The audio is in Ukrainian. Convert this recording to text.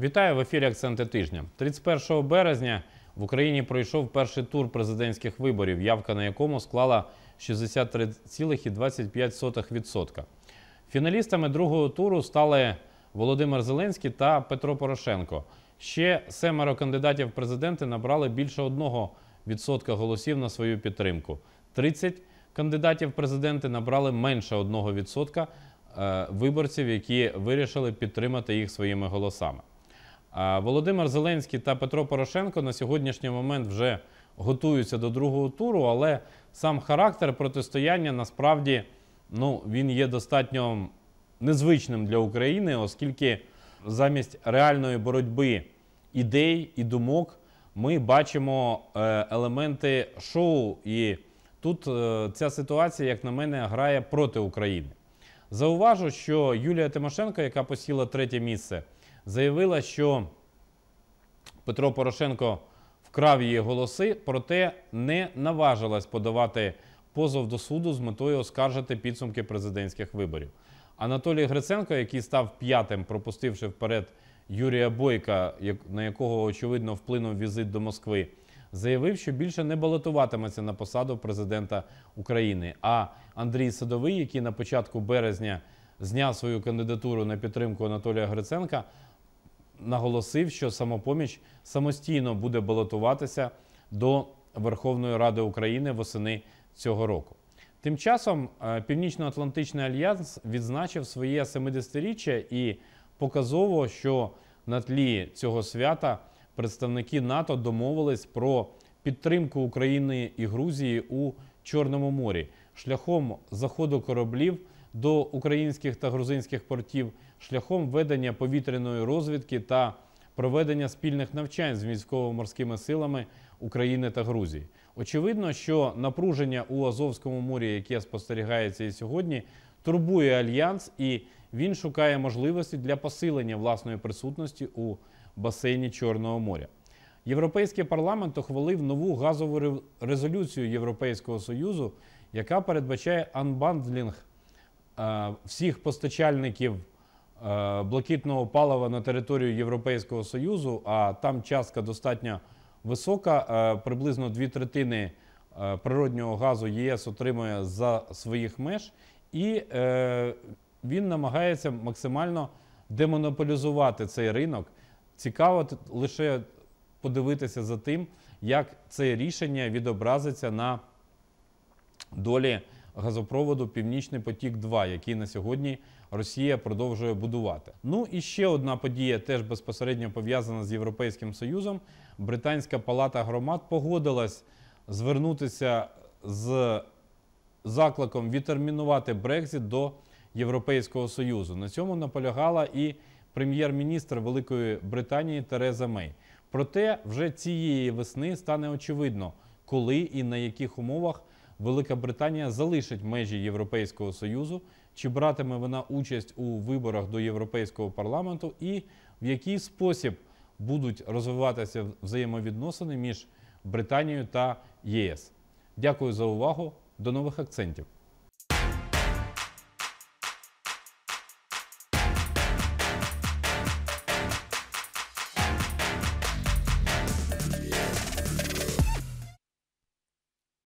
Вітаю в ефірі Акценти тижня. 31 березня в Україні пройшов перший тур президентських виборів, явка на якому склала 63,25%. Фіналістами другого туру стали Володимир Зеленський та Петро Порошенко. Ще семеро кандидатів в президенти набрали більше 1% голосів на свою підтримку. 30 кандидатів в президенти набрали менше 1% е, виборців, які вирішили підтримати їх своїми голосами. Володимир Зеленський та Петро Порошенко на сьогоднішній момент вже готуються до другого туру, але сам характер протистояння насправді ну, він є достатньо незвичним для України, оскільки замість реальної боротьби ідей і думок ми бачимо е, елементи шоу. І тут е, ця ситуація, як на мене, грає проти України. Зауважу, що Юлія Тимошенко, яка посіла третє місце заявила, що Петро Порошенко вкрав її голоси, проте не наважилась подавати позов до суду з метою оскаржити підсумки президентських виборів. Анатолій Гриценко, який став п'ятим, пропустивши вперед Юрія Бойка, на якого очевидно вплинув візит до Москви, заявив, що більше не балотуватиметься на посаду президента України. А Андрій Садовий, який на початку березня зняв свою кандидатуру на підтримку Анатолія Гриценка, наголосив, що самопоміч самостійно буде балотуватися до Верховної Ради України восени цього року. Тим часом е, Північно-Атлантичний альянс відзначив своє 70-річчя і показово, що на тлі цього свята представники НАТО домовились про підтримку України і Грузії у Чорному морі шляхом заходу кораблів до українських та грузинських портів шляхом ведення повітряної розвідки та проведення спільних навчань з військово-морськими силами України та Грузії. Очевидно, що напруження у Азовському морі, яке спостерігається і сьогодні, турбує альянс, і він шукає можливості для посилення власної присутності у басейні Чорного моря. Європейський парламент ухвалив нову газову резолюцію Європейського союзу, яка передбачає анбандлінг Е, всіх постачальників е, блакитного палива на територію Європейського Союзу, а там частка достатньо висока, е, приблизно дві третини природнього газу ЄС отримує за своїх меж, і він намагається максимально демонополізувати цей ринок. Цікаво лише подивитися за тим, як це рішення відобразиться на долі газопроводу Північний потік, 2 який на сьогодні Росія продовжує будувати. Ну і ще одна подія, теж безпосередньо пов'язана з Європейським Союзом. Британська палата громад погодилась звернутися з закликом відтермінувати Брекзит до Європейського союзу. На цьому наполягала і прем'єр-міністр Великої Британії Тереза Мей. Проте вже цієї весни стане очевидно, коли і на яких умовах Велика Британія залишить межі Європейського союзу, чи братиме вона участь у виборах до європейського парламенту, і в який спосіб будуть розвиватися взаємовідносини між Британією та ЄС. Дякую за увагу. До нових акцентів.